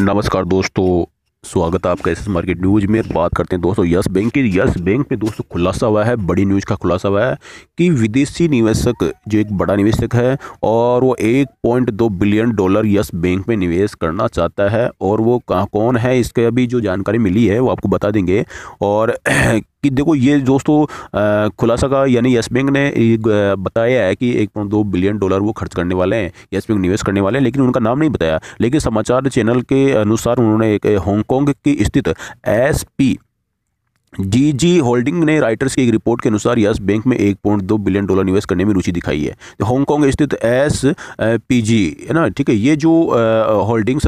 नमस्कार दोस्तों स्वागत है आपका एस मार्केट न्यूज़ में बात करते हैं दोस्तों यस बैंक की यस बैंक में दोस्तों खुलासा हुआ है बड़ी न्यूज़ का खुलासा हुआ है कि विदेशी निवेशक जो एक बड़ा निवेशक है और वो एक पॉइंट दो बिलियन डॉलर यस बैंक में निवेश करना चाहता है और वो कहाँ कौन है इसके अभी जो जानकारी मिली है वो आपको बता देंगे और कि देखो ये दोस्तों खुलासा का यानी येस बैंक ने बताया है कि एक पॉइंट दो बिलियन डॉलर वो खर्च करने वाले हैं येस बैंक निवेश करने वाले हैं लेकिन उनका नाम नहीं बताया लेकिन समाचार चैनल के अनुसार उन्होंने एक हांगकॉन्ग की स्थित S P G G holding ने राइटर्स की एक रिपोर्ट के अनुसार यस बैंक में एक पॉइंट दो बिलियन डॉलर निवेश करने में रुचि दिखाई है तो हांगकॉन्ग स्थित एस पी जी है ना ठीक है ये जो होल्डिंग्स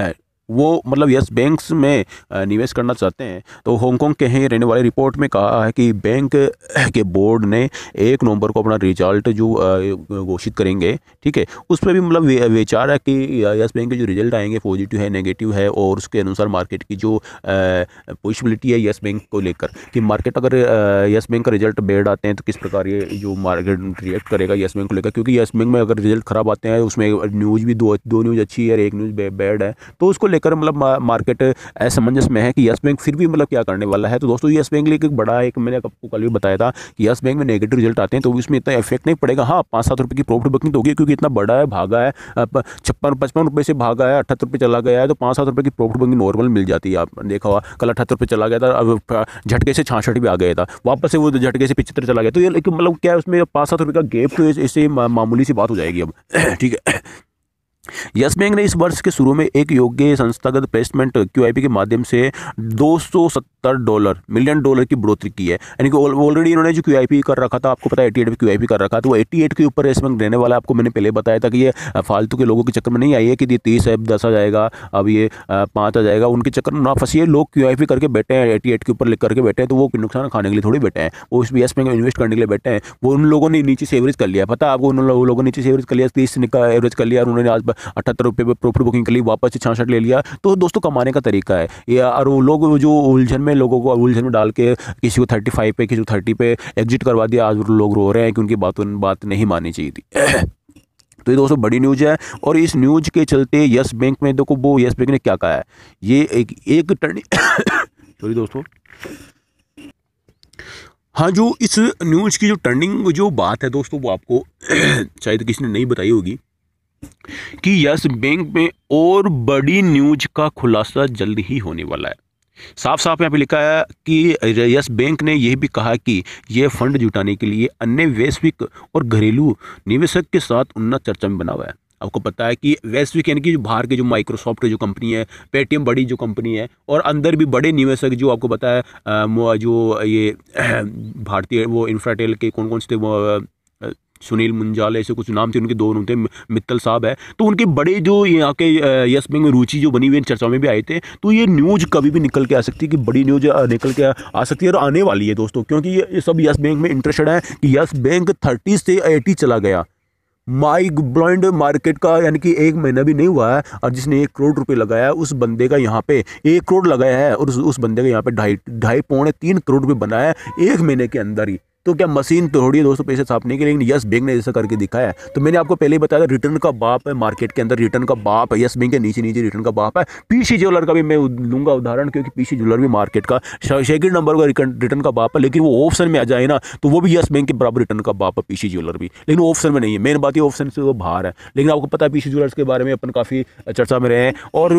है वो मतलब यस बैंक्स में निवेश करना चाहते हैं तो हांगकॉन्ग के हैं रहने वाले रिपोर्ट में कहा है कि बैंक के बोर्ड ने एक नवंबर को अपना रिजल्ट जो घोषित करेंगे ठीक है उस पर भी मतलब विचार है कि यस बैंक के जो रिजल्ट आएंगे पॉजिटिव है नेगेटिव है और उसके अनुसार मार्केट की जो पॉसिबिलिटी है यस बैंक को लेकर कि मार्केट अगर यस बैंक का रिजल्ट बेड आते हैं तो किस प्रकार ये जो मार्केट रिएक्ट करेगा यस बैंक को लेकर क्योंकि यस बैंक में अगर रिजल्ट खराब आते हैं उसमें न्यूज़ भी दो दो न्यूज़ अच्छी है और एक न्यूज़ बैड है तो उसको लेकर मतलब मार्केट असमंजस में है कि यस बैंक फिर भी मतलब क्या करने वाला है तो दोस्तों यस बैंक एक बड़ा एक मैंने आपको कल भी बताया था कि यस बैंक में नेगेटिव रिजल्ट आते हैं तो इसमें इतना इफेक्ट नहीं पड़ेगा हाँ पाँच सात रुपये की प्रॉफिट बुकिंग तो होगी क्योंकि इतना बड़ा है भागा है छप्पन पचपन रुपये से भागा है अठहत्तर रुपये चला गया है तो पाँच सात रुपये की प्रॉफिट बुकिंग नॉर्मल मिल जाती है आप देखा हुआ कल अठहत्तर रुपये चला गया था अब झटके से छाछठ भी आ गया था वापस से वो झटके से पिछहत्तर चला गया तो ये मतलब क्या है उसमें पाँच सात रुपये का गेप तो इससे मामूली सी बात हो जाएगी अब ठीक है यस बैंक ने इस वर्ष के शुरू में एक योग्य संस्थागत प्लेसमेंट क्यूआईपी के माध्यम से 270 डॉलर मिलियन डॉलर की बढ़ोतरी की है यानी कि ऑलरेडी इन्होंने जो क्यूआईपी कर रखा था आपको पता है एटी एट क्यूआईपी कर रखा था वो एटी एट के ऊपर यस बैंक देने वाला आपको मैंने पहले बताया था कि ये फालतू के लोगों के चक्कर में नहीं आई है कि ये तीस अब दस आ जाएगा अब ये पाँच आ जाएगा उनके चक्कर में ना फंसी लोग क्यू करके बैठे हैं एटी के ऊपर लिख करके बैठे हैं तो वो नुकसान खाने के लिए थोड़ी बैठे हैं वो इस यस बैंक में इन्वेस्ट करने के लिए बैठे हैं वो उन लोगों ने नीचे से एवरेज कर लिया पता आपको उन लोगों ने नीचे से एवरेज कर लिया तीस का एवरेज कर लिया और उन्होंने आज अठहत्तर रुपये पर प्रॉफिट बुकिंग कर ली वापस छियासठ ले लिया तो दोस्तों कमाने का तरीका है या और वो लोग जो उलझन में लोगों को उलझन में डाल के किसी को थर्टी फाइव पे किसी को थर्टी पे एग्जिट करवा दिया आज लोग रो रहे हैं कि उनकी बात बात नहीं मानी चाहिए थी तो ये दोस्तों बड़ी न्यूज है और इस न्यूज के चलते यस बैंक में देखो वो यस बैंक ने क्या कहा है ये एक एक टर्निंग सॉरी दोस्तों हाँ जो इस न्यूज की जो टर्निंग जो बात है दोस्तों वो आपको शायद किसी ने नहीं बताई होगी कि यस बैंक में और बड़ी न्यूज का खुलासा जल्द ही होने वाला है साफ साफ यहाँ पे लिखा है कि यस बैंक ने यह भी कहा कि यह फंड जुटाने के लिए अन्य वैश्विक और घरेलू निवेशक के साथ उन्नत चर्चा में बना हुआ है आपको पता है कि वैश्विक यानी कि जो बाहर के जो माइक्रोसॉफ्ट जो कंपनी है पेटीएम बड़ी जो कंपनी है और अंदर भी बड़े निवेशक जो आपको पता है जो ये भारतीय वो इंफ्राटेल के कौन कौन से सुनील मुंजाल ऐसे कुछ नाम थे उनके दो थे मित्तल साहब है तो उनके बड़े जो यहाँ के यस बैंक में रुचि जो बनी हुई है चर्चा में भी आए थे तो ये न्यूज़ कभी भी निकल के आ सकती है कि बड़ी न्यूज़ निकल के आ सकती है और आने वाली है दोस्तों क्योंकि ये सब यस बैंक में इंटरेस्टेड है कि यस बैंक थर्टी से एटी चला गया माई ब्लाइंड मार्केट का यानी कि एक महीना भी नहीं हुआ है और जिसने एक करोड़ रुपए लगाया है उस बंदे का यहाँ पे एक करोड़ लगाया है और उस, उस बंदे का यहाँ पे ढाई ढाई पौने तीन करोड़ रुपए बनाया है एक महीने के अंदर ही तो क्या मशीन तोड़िए दोस्तों पैसे छापने के लिए यस बैंक ने जैसा करके दिखाया है तो मैंने आपको पहले ही बताया था रिटर्न का बाप है मार्केट के अंदर रिटर्न का बाप है यस बैंक के नीचे नीचे रिटर्न का बाप है पीसी ज्वेलर का भी मैं लूंगा उदाहरण क्योंकि पीसी ज्वेलर भी मार्केट का सेकंड नंबर का रिटर्न का बाप है लेकिन वो ऑप्शन में आ जाए ना तो वो भी यस बैंक के बराबर रिटर्न का बाप है पीसी ज्वेलर भी लेकिन ऑप्शन में नहीं है मेन बात ही ऑप्शन से वो बाहर है लेकिन आपको पता है पीसी ज्वेलर्स के बारे में अपन काफ़ी चर्चा में रहे हैं और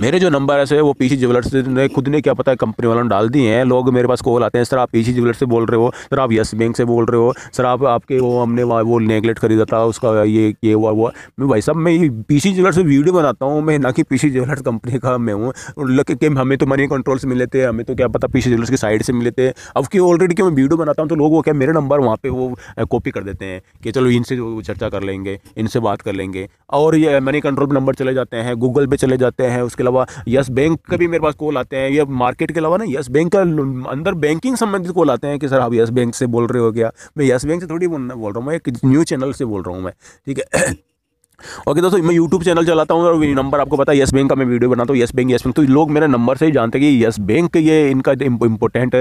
मेरे जो नंबर है वो वो पीसी ज्वेलर्स ने खुद ने क्या पता है कंपनी वालों ने डाल दिए हैं लोग मेरे पास कॉल आते हैं सर आप पीसी ज्वेलर्स से बोल रहे हो सर आप यस बैंक से बोल रहे हो सर आप आपके वो हमने वो नेगलेट खरीदा था उसका ये ये हुआ हुआ मैं भाई साहब मैं पीसी ज्वेलर्स से वीडियो बनाता हूँ मैं ना कि पीसी ज्वेलर्स कंपनी का मैं हूँ कि हमें तो मनी कंट्रोल से मिले थे हमें तो क्या पता पीसी ज्वेलर्स की साइड से मिले थे अब कि ऑलरेडी क्यों मैं वीडियो बनाता हूँ तो लोग वो क्या मेरे नंबर वहाँ पर वो कॉपी कर देते हैं कि चलो इनसे चर्चा कर लेंगे इनसे बात कर लेंगे और ये मनी कंट्रोल नंबर चले जाते हैं गूगल पे चले जाते हैं उसके इसके अलावा यस बैंक का भी मेरे पास कॉल आते हैं या मार्केट के अलावा ना यस बैंक का अंदर बैंकिंग संबंधित कॉल आते हैं कि सर आप यस बैंक से बोल रहे हो क्या मैं यस बैंक से थोड़ी बोल रहा हूँ मैं एक न्यू चैनल से बोल रहा हूँ मैं ठीक है ओके okay, दोस्तों मैं यूट्यूब चैनल चलाता हूँ और नंबर आपको पता है यस बैंक का मैं वीडियो बनाता हूँ यस बैंक यस बैंक तो लोग मेरे नंबर से ही जानते हैं कि यस बैंक ये इनका इंपॉर्टेंट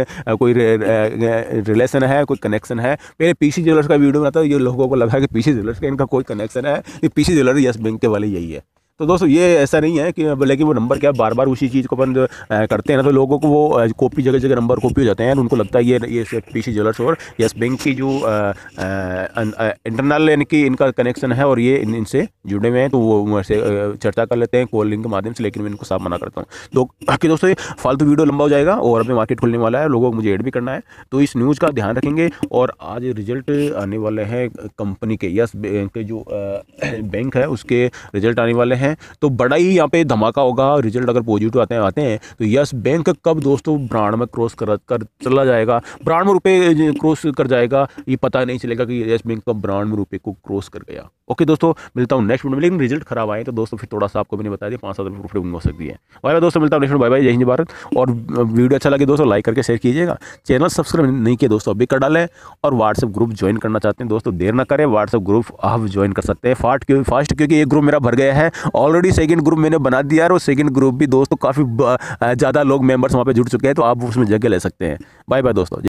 कोई रे, रे, रिलेशन है कोई कनेक्शन है मेरे पीसी ज्वेलर्स का वीडियो बनाता है ये लोगों को लगा कि पीसी ज्वेलर्स का इनका कोई कनेक्शन है पीसी ज्वेलर यस बैंक के वाले यही है तो दोस्तों ये ऐसा नहीं है कि लेकिन वो नंबर क्या बार बार उसी चीज़ को अपन करते हैं ना तो लोगों को वो कॉपी जगह जगह नंबर कॉपी हो जाते हैं उनको लगता है ये ये पी सी ज्वेलर्स और यस बैंक की जो इंटरनल यानी कि इनका कनेक्शन है और ये इन इनसे जुड़े हुए हैं तो वो ऐसे चर्चा कर लेते हैं कॉलिंग के माध्यम से लेकिन मैं इनको साफ मना करता हूँ तो बाकी दोस्तों फालतू वीडियो लंबा हो जाएगा और अभी मार्केट खुलने वाला है लोगों को मुझे एड भी करना है तो इस न्यूज़ का ध्यान रखेंगे और आज रिजल्ट आने वाले हैं कंपनी के यस बैंक जो बैंक है उसके रिजल्ट आने वाले हैं हैं तो बड़ा ही यहाँ पे धमाका होगा रिजल्ट अगर पॉजिटिव आते हैं आते हैं तो यस बैंक कब दोस्तों ब्रांड में क्रॉस कर, कर चला जाएगा ब्रांड में रुपये क्रॉस कर जाएगा ये पता नहीं चलेगा कि यस बैंक कब ब्रांड में रुपये को क्रॉस कर गया ओके दोस्तों मिलता हूँ नेक्स्ट वीडियो में लेकिन रिजल्ट खराब आए तो दोस्तों फिर थोड़ा सा आपको मैंने बता दिया पाँच सात रुपये प्रॉफिट हो सकती है बाय दोस्तों मिलता हूँ नेक्स्ट बाय बाय जय हिंद भारत और वीडियो अच्छा लगे दोस्तों लाइक करके शेयर कीजिएगा चैनल सब्सक्राइब नहीं किया दोस्तों अभी कर डालें और व्हाट्सअप ग्रुप ज्वाइन करना चाहते हैं दोस्तों देर ना करें व्हाट्सअप ग्रुप आप ज्वाइन कर सकते हैं फास्ट क्योंकि फास्ट क्योंकि एक ग्रुप मेरा भर गया है ऑलरेडी सेकेंड ग्रुप मैंने बना दिया है और सेकेंड ग्रुप भी दोस्तों काफ़ी ज़्यादा लोग मेंबर्स वहाँ पे जुड़ चुके हैं तो आप उसमें जगह ले सकते हैं बाय बाय दोस्तों